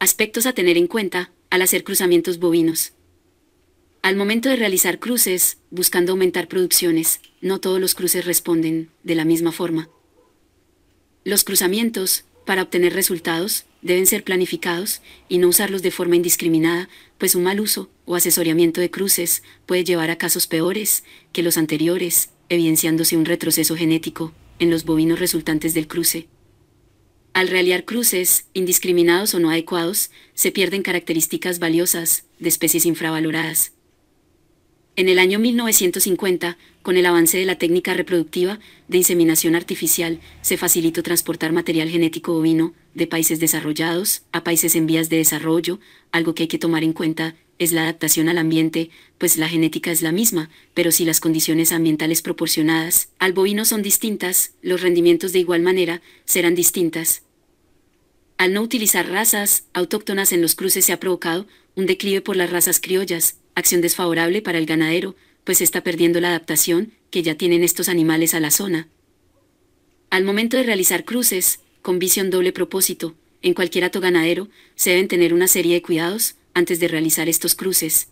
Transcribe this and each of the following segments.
Aspectos a tener en cuenta al hacer cruzamientos bovinos. Al momento de realizar cruces, buscando aumentar producciones, no todos los cruces responden de la misma forma. Los cruzamientos, para obtener resultados, deben ser planificados y no usarlos de forma indiscriminada, pues un mal uso o asesoramiento de cruces puede llevar a casos peores que los anteriores, evidenciándose un retroceso genético en los bovinos resultantes del cruce. Al realizar cruces, indiscriminados o no adecuados, se pierden características valiosas de especies infravaloradas. En el año 1950, con el avance de la técnica reproductiva de inseminación artificial, se facilitó transportar material genético bovino de países desarrollados a países en vías de desarrollo, algo que hay que tomar en cuenta es la adaptación al ambiente, pues la genética es la misma, pero si las condiciones ambientales proporcionadas al bovino son distintas, los rendimientos de igual manera serán distintas. Al no utilizar razas autóctonas en los cruces se ha provocado un declive por las razas criollas, acción desfavorable para el ganadero, pues está perdiendo la adaptación que ya tienen estos animales a la zona. Al momento de realizar cruces, con visión doble propósito, en cualquier ato ganadero, se deben tener una serie de cuidados antes de realizar estos cruces.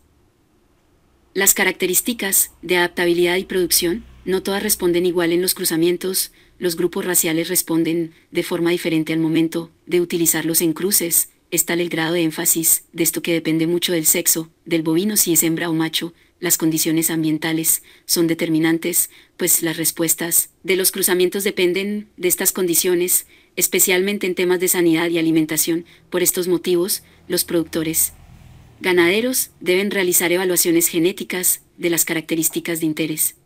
Las características de adaptabilidad y producción no todas responden igual en los cruzamientos, los grupos raciales responden, de forma diferente al momento, de utilizarlos en cruces, es tal el grado de énfasis, de esto que depende mucho del sexo, del bovino si es hembra o macho, las condiciones ambientales, son determinantes, pues las respuestas de los cruzamientos dependen de estas condiciones, especialmente en temas de sanidad y alimentación. Por estos motivos, los productores ganaderos deben realizar evaluaciones genéticas de las características de interés.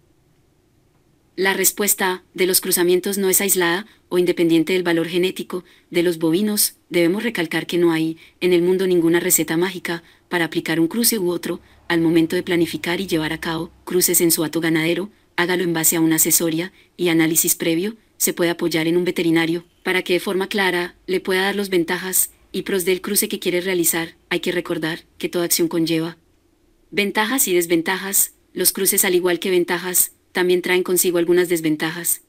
La respuesta de los cruzamientos no es aislada o independiente del valor genético de los bovinos. Debemos recalcar que no hay en el mundo ninguna receta mágica para aplicar un cruce u otro al momento de planificar y llevar a cabo cruces en su ato ganadero. Hágalo en base a una asesoría y análisis previo. Se puede apoyar en un veterinario para que de forma clara le pueda dar las ventajas y pros del cruce que quiere realizar. Hay que recordar que toda acción conlleva ventajas y desventajas. Los cruces, al igual que ventajas, también traen consigo algunas desventajas.